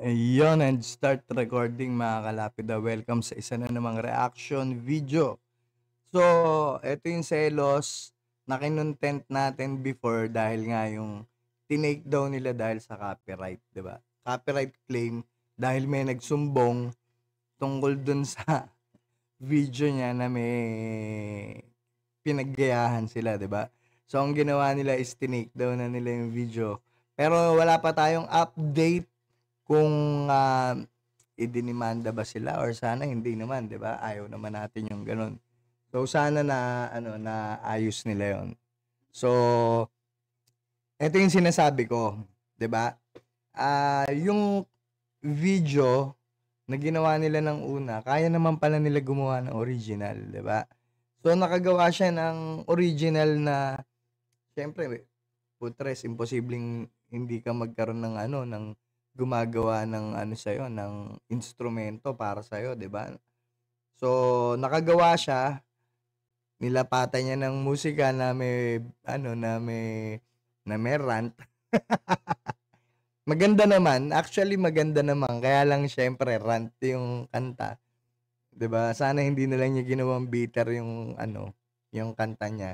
Ayun, and start recording mga kalapida. Welcome sa isa na namang reaction video. So, ito yung selos na kinontent natin before dahil nga yung tinake down nila dahil sa copyright, di ba? Copyright claim dahil may nagsumbong tungkol dun sa video niya na may pinaggayahan sila, di ba? So, ang ginawa nila is tinake down na nila yung video. Pero wala pa tayong update kung uh, idinimanda ba sila or sana hindi naman, 'di ba? Ayaw naman natin yung ganun. So sana na ano na ayos nila 'yon. So ito yung sinasabi ko, 'di ba? Ah, uh, yung video na ginawa nila ng una, kaya naman pala nila gumawa ng original, 'di ba? So nakagawa siya ng original na syempre putres imposibleng hindi ka magkaroon ng ano ng gumagawa ng ano sa iyo ng instrumento para sa iyo, 'di ba? So, nakagawa siya nilapatan niya ng musika na may ano na may na may rant. maganda naman, actually maganda naman, kaya lang syempre rant yung kanta. 'Di ba? Sana hindi na lang niya ginawang bitter yung ano, yung kanta niya.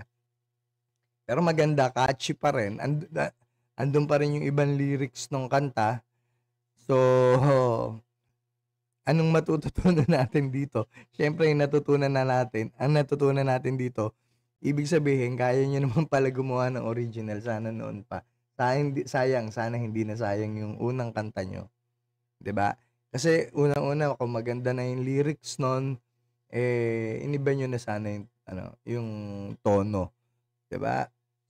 Pero maganda, catchy pa rin. And, ah, andun pa rin yung ibang lyrics ng kanta So, anong matututunan natin dito? Siyempre, yung natutunan na natin, ang natutunan natin dito, ibig sabihin, kaya nyo naman pala gumawa ng original. Sana noon pa. Sayang, sayang sana hindi na sayang yung unang kanta nyo. ba? Diba? Kasi unang-una, kung maganda na yung lyrics noon, eh, iniba nyo na sana yung, ano, yung tono. ba? Diba?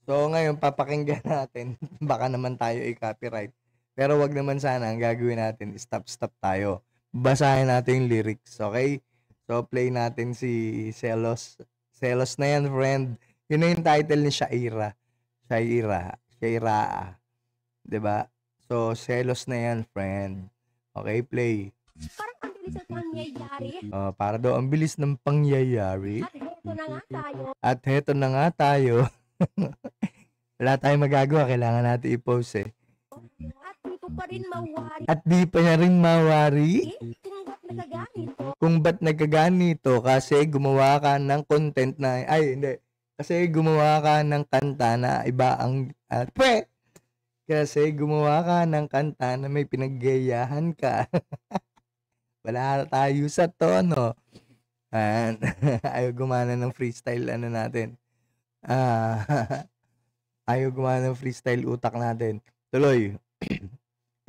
So, ngayon, papakinggan natin. Baka naman tayo i-copyright. Pero wag naman sana, ang gagawin natin, stop-stop tayo. Basahin natin yung lyrics, okay? So, play natin si Celos. Celos na yan, friend. Yun yung title ni Shaira. Shaira. Shaira. ba? Diba? So, Celos na yan, friend. Okay, play. Parang ang bilis ng pangyayari. Uh, para daw, ang bilis ng pangyayari. At heto na nga tayo. At heto na nga tayo. Wala tayong magagawa. Kailangan natin i-post eh pa rin mawari. At di pa niya rin mawari? Eh, kung ba't nagaganito? Kung ba't nagaganito? Kasi gumawa ka ng content na, ay hindi, kasi gumawa ka ng kanta na iba ang, at ah, pe! Kasi gumawa ka ng kanta na may pinaggayahan ka. Wala tayo sa tono. Ayan. ayaw gumana ng freestyle ano natin. Ah, ayaw gumana ng freestyle utak natin. Tuloy.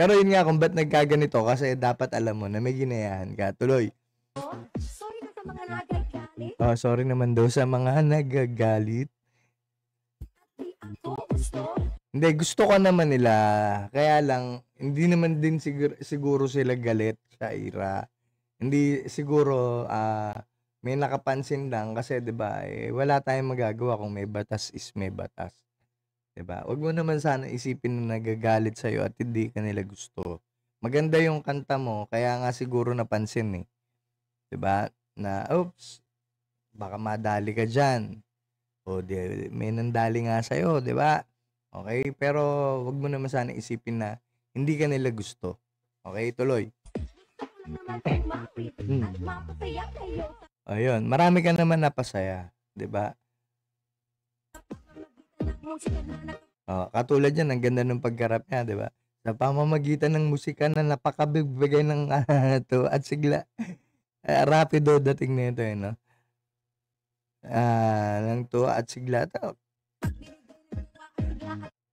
Pero yun nga, kung ba't nagkaganito, kasi dapat alam mo na may ginayahan ka. Tuloy. Oh, sorry naman daw sa mga nagagalit. Hindi, gusto ka naman nila. Kaya lang, hindi naman din siguro, siguro sila galit, Shaira. Hindi siguro uh, may nakapansin lang kasi 'di ba eh, wala tayong magagawa kung may batas is may batas. 'Di ba? Huwag mo naman sana isipin na nagagalit sa iyo at hindi ka nila gusto. Maganda yung kanta mo, kaya nga siguro napansin eh. 'Di ba? Na oops, baka madali ka diyan. O di, may nandali nga sa iyo, 'di ba? Okay, pero wag mo naman sana isipin na hindi ka nila gusto. Okay, tuloy. Hmm. Ayun, marami ka naman napasaya, 'di ba? Oh, katulad yan, ang ganda ng pagkarap niya, di ba? Sa pamamagitan ng musika na napakabigbigay ng uh, to at sigla. Uh, rapido dating nito, eh, no? Ah, uh, ng to at sigla. To.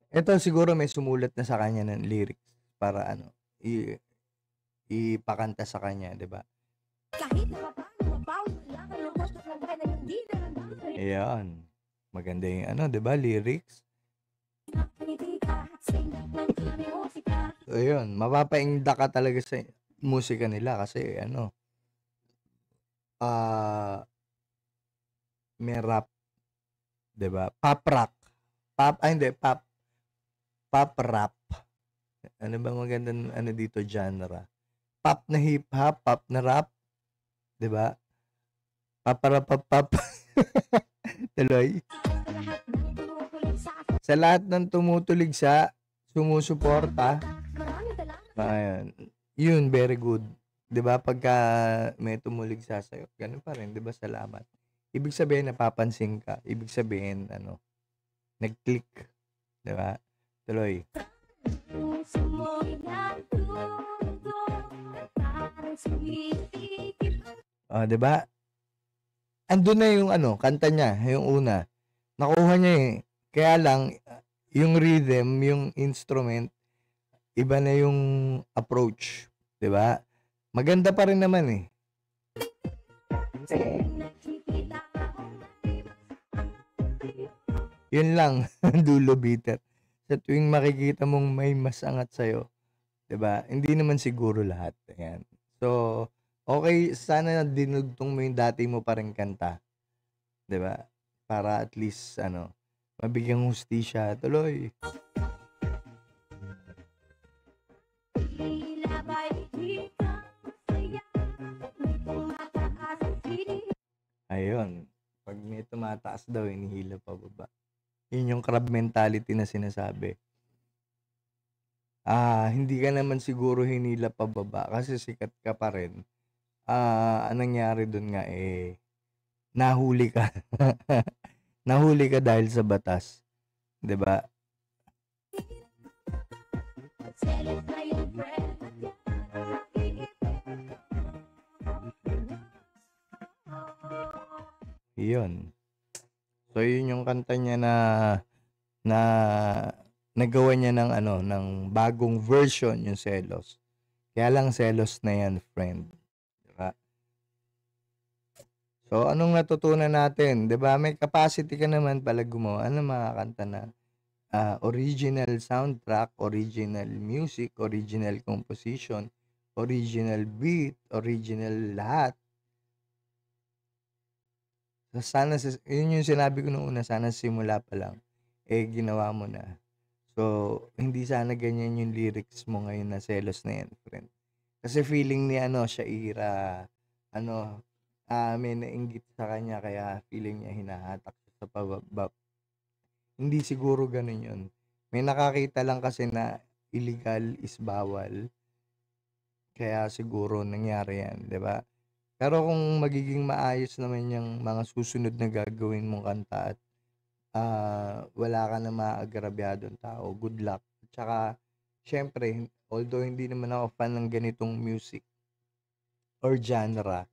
Ito siguro may sumulat na sa kanya ng lyrics para ano, i- ipakanta sa kanya, di ba? Kahit na mapang, mapang, wala kang lumos na hindi na Ayan. Maganda yung ano, di ba? Lyrics. so, yun. Mapapaingda ka talaga sa musika nila kasi ano, ah, uh, may rap, di ba? Pop rock. Pop, ay hindi, pop, pop rap. Ano ba maganda, ano dito genre? Pop na hip hop, pop na rap, 'di ba? Paparapapap. Tuloy. Sa lahat ng tumutulig sa, sumusuporta. Ayan. Yun, very good. 'Di ba Pagka may tumulig sa sa'yo, ganun pa rin, 'di ba Salamat. Ibig sabihin, napapansin ka. Ibig sabihin, ano, nag-click. 'Di ba Tuloy. Oh, 'di ba? Andun na yung ano, kanta niya, yung una. Nakuha niya eh. Kaya lang, yung rhythm, yung instrument, iba na yung approach. ba? Diba? Maganda pa rin naman eh. Yun lang, dulo bitter. Sa tuwing makikita mong may mas angat sa'yo, ba? Diba? Hindi naman siguro lahat. Ayan. So, okay, sana dinugtong mo yung dati mo pa rin kanta. ba? Diba? Para at least, ano, Mabigyang hustisya, tuloy. Ayun. Pag may tumataas daw, inihila pa baba. Yun yung crab mentality na sinasabi. Ah, hindi ka naman siguro hinila pa baba kasi sikat ka pa rin. Ah, anong nangyari doon nga eh nahuli ka. nahuli ka dahil sa batas. 'Di ba? Yun. So yun yung kanta niya na na nagawa niya ng ano ng bagong version yung Celos. Kaya lang Celos na yan, friend. So, anong natutunan natin? 'Di ba? May capacity ka naman pala gumawa ng mga kanta na uh, original soundtrack, original music, original composition, original beat, original lahat. So, sana, yun yung sinabi ko noong una, sana simula pa lang, eh, ginawa mo na. So, hindi sana ganyan yung lyrics mo ngayon na selos na yan, friend. Kasi feeling ni ano, Shaira, ano, uh, may nainggit sa kanya kaya feeling niya hinahatak sa pababa. Hindi siguro ganun yun. May nakakita lang kasi na illegal is bawal. Kaya siguro nangyari yan, di ba? Pero kung magiging maayos naman yung mga susunod na gagawin mong kanta at uh, wala ka na maagrabyadong tao, good luck. Tsaka, syempre, although hindi naman ako fan ng ganitong music or genre,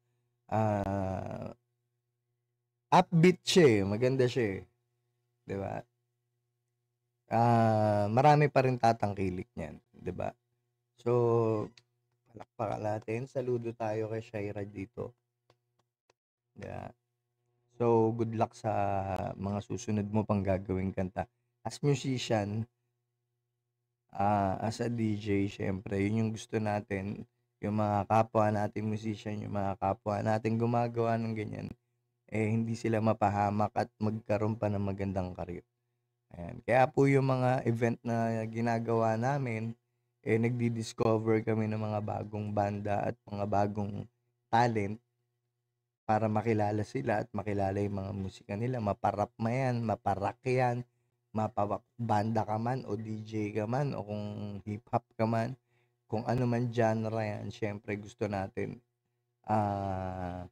uh, upbeat siya eh. Maganda siya eh. ba? Diba? Uh, marami pa rin tatangkilik niyan. ba? Diba? So, palakpakan natin. Saludo tayo kay Shaira dito. Yeah. So, good luck sa mga susunod mo pang gagawing kanta. As musician, uh, as a DJ, syempre, yun yung gusto natin yung mga kapwa nating musician, yung mga kapwa nating gumagawa ng ganyan, eh hindi sila mapahamak at magkaroon pa ng magandang karir. Ayan. Kaya po yung mga event na ginagawa namin, eh nagdi-discover kami ng mga bagong banda at mga bagong talent para makilala sila at makilala yung mga musika nila. Maparap man yan, maparak yan, mapabanda ka man o DJ ka man o kung hip-hop ka man kung ano man genre yan, syempre gusto natin uh,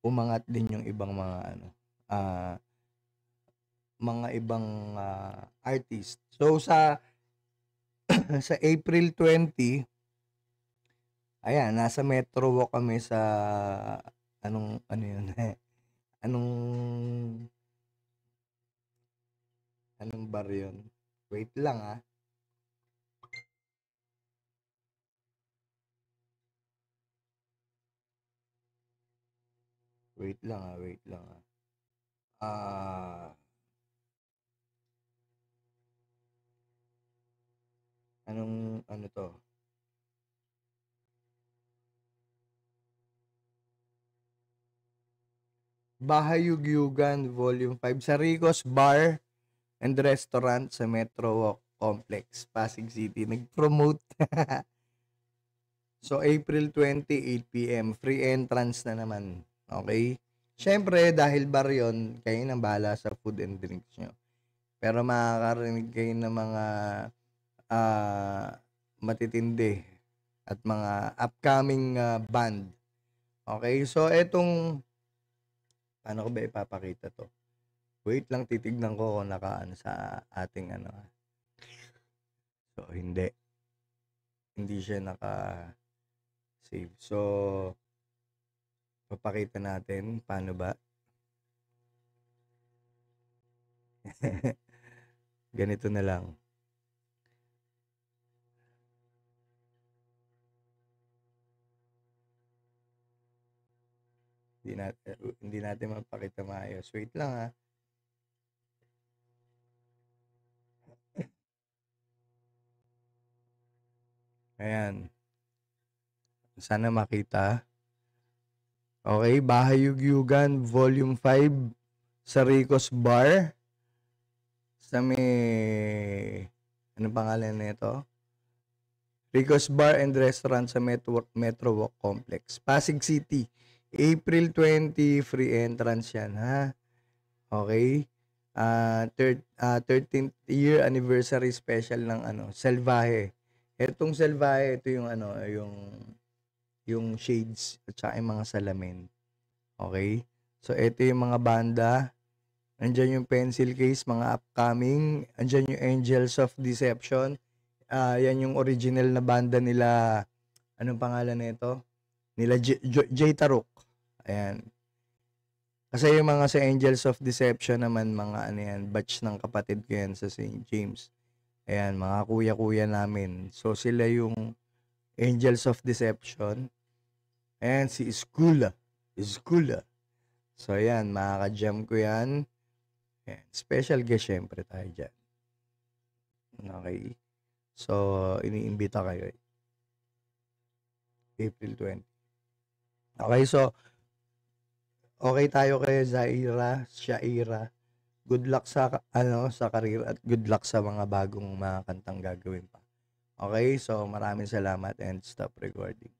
umangat din yung ibang mga ano uh, mga ibang uh, artist. So sa sa April 20 Ayan, nasa Metro Walk kami sa anong ano yun? anong anong bar yun? Wait lang ah. Wait lang ha, wait lang Ah... Uh, anong, ano to? Bahay Yugyugan Volume 5 sa Rico's Bar and Restaurant sa Metro Walk Complex, Pasig City. Nag-promote. so, April 28 8pm. Free entrance na naman. Okay? Siyempre, dahil bar yun, kayo nang bahala sa food and drinks nyo. Pero makakarinig kayo ng mga uh, matitindi at mga upcoming uh, band. Okay? So, etong... Paano ko ba ipapakita to? Wait lang, titignan ko kung nakaan sa ating ano. Ah. So, hindi. Hindi siya naka-save. So, Papakita natin paano ba. Ganito na lang. Hindi natin, hindi natin mapakita maayos. Wait lang ha. Ah. Ayan. Sana makita. Okay, Bahay Yugyugan Volume 5 sa Rico's Bar sa may ano pangalan nito? Rico's Bar and Restaurant sa Metro, Metro Walk Complex, Pasig City. April 20 free entrance 'yan, ha? Okay? Uh, ah, third, uh, ah, 13th year anniversary special ng ano, Selvahe. Etong Selvahe, ito yung ano, yung yung shades at saka yung mga salamin. Okay? So, ito yung mga banda. Andiyan yung pencil case, mga upcoming. Andiyan yung Angels of Deception. Uh, yan yung original na banda nila. Anong pangalan nito? Nila J, J, J Tarok. Ayan. Kasi yung mga sa Angels of Deception naman, mga ano yan, batch ng kapatid ko yan sa St. James. Ayan, mga kuya-kuya namin. So sila yung Angels of Deception. And si Skula. Skula. So, ayan, makaka-jam ko yan. Ayan, special guest syempre tayo dyan. Okay. So, iniimbita kayo eh. April 20. Okay, so, okay tayo kay Zaira, Shaira. Good luck sa, ano, sa career at good luck sa mga bagong mga kantang gagawin pa. Okay, so maraming salamat and stop recording.